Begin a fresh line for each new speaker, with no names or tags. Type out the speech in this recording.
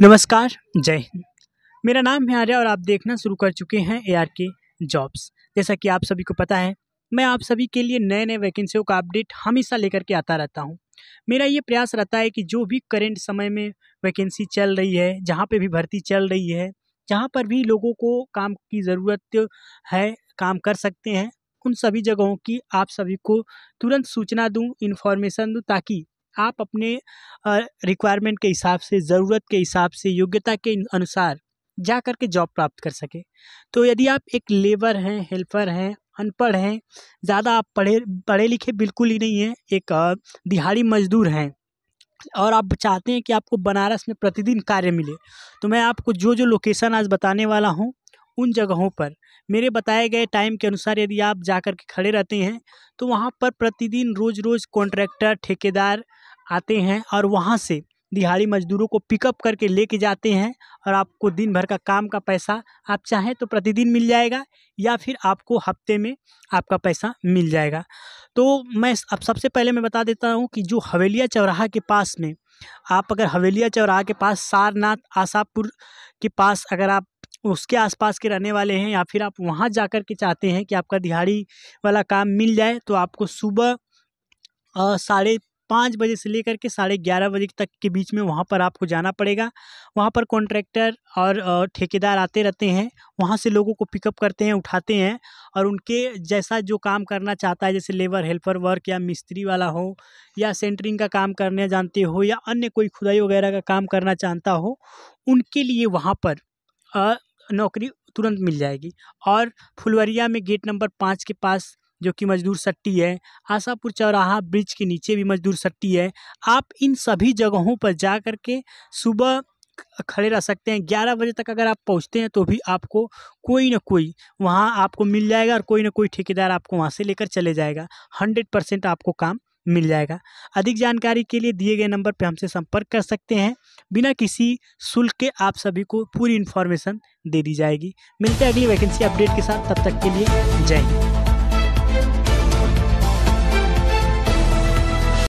नमस्कार जय हिंद मेरा नाम है आर्या और आप देखना शुरू कर चुके हैं ए आर के जॉब्स जैसा कि आप सभी को पता है मैं आप सभी के लिए नए नए वैकेंसियों का अपडेट हमेशा लेकर के आता रहता हूं मेरा ये प्रयास रहता है कि जो भी करेंट समय में वैकेंसी चल रही है जहां पे भी भर्ती चल रही है जहाँ पर भी लोगों को काम की ज़रूरत है काम कर सकते हैं उन सभी जगहों की आप सभी को तुरंत सूचना दूँ इन्फॉर्मेशन दूँ ताकि आप अपने रिक्वायरमेंट के हिसाब से ज़रूरत के हिसाब से योग्यता के अनुसार जा कर के जॉब प्राप्त कर सके तो यदि आप एक लेबर हैं हेल्पर हैं अनपढ़ हैं ज़्यादा आप पढ़े पढ़े लिखे बिल्कुल ही नहीं हैं एक दिहाड़ी मजदूर हैं और आप चाहते हैं कि आपको बनारस में प्रतिदिन कार्य मिले तो मैं आपको जो जो लोकेशन आज बताने वाला हूँ उन जगहों पर मेरे बताए गए टाइम के अनुसार यदि आप जा कर के खड़े रहते हैं तो वहाँ पर प्रतिदिन रोज़ रोज़ कॉन्ट्रैक्टर ठेकेदार आते हैं और वहाँ से दिहाड़ी मज़दूरों को पिकअप करके लेके जाते हैं और आपको दिन भर का काम का पैसा आप चाहें तो प्रतिदिन मिल जाएगा या फिर आपको हफ्ते में आपका पैसा मिल जाएगा तो मैं अब सबसे पहले मैं बता देता हूँ कि जो हवेलिया चौराहा के पास में आप अगर हवेलिया चौराहा के पास सारनाथ आशापुर के पास अगर आप उसके आसपास के रहने वाले हैं या फिर आप वहाँ जा कर के चाहते हैं कि आपका दिहाड़ी वाला काम मिल जाए तो आपको सुबह साढ़े पाँच बजे से लेकर के साढ़े ग्यारह बजे तक के बीच में वहाँ पर आपको जाना पड़ेगा वहाँ पर कॉन्ट्रैक्टर और ठेकेदार आते रहते हैं वहाँ से लोगों को पिकअप करते हैं उठाते हैं और उनके जैसा जो काम करना चाहता है जैसे लेबर हेल्पर वर्क या मिस्त्री वाला हो या सेंटरिंग का काम करने जानते हो या अन्य कोई खुदाई वगैरह का काम करना चाहता हो उनके लिए वहाँ पर नौकरी तुरंत मिल जाएगी और फुलवरिया में गेट नंबर पाँच के पास जो कि मजदूर सट्टी है आशापुर चौराहा ब्रिज के नीचे भी मजदूर सट्टी है आप इन सभी जगहों पर जा कर के सुबह खड़े रह सकते हैं ग्यारह बजे तक अगर आप पहुंचते हैं तो भी आपको कोई ना कोई वहाँ आपको मिल जाएगा और कोई ना कोई ठेकेदार आपको वहाँ से लेकर चले जाएगा हंड्रेड परसेंट आपको काम मिल जाएगा अधिक जानकारी के लिए दिए गए नंबर पर हमसे संपर्क कर सकते हैं बिना किसी शुल्क के आप सभी को पूरी इन्फॉर्मेशन दे दी जाएगी मिलते हैं अगली वैकेंसी अपडेट के साथ तब तक के लिए जय हिंद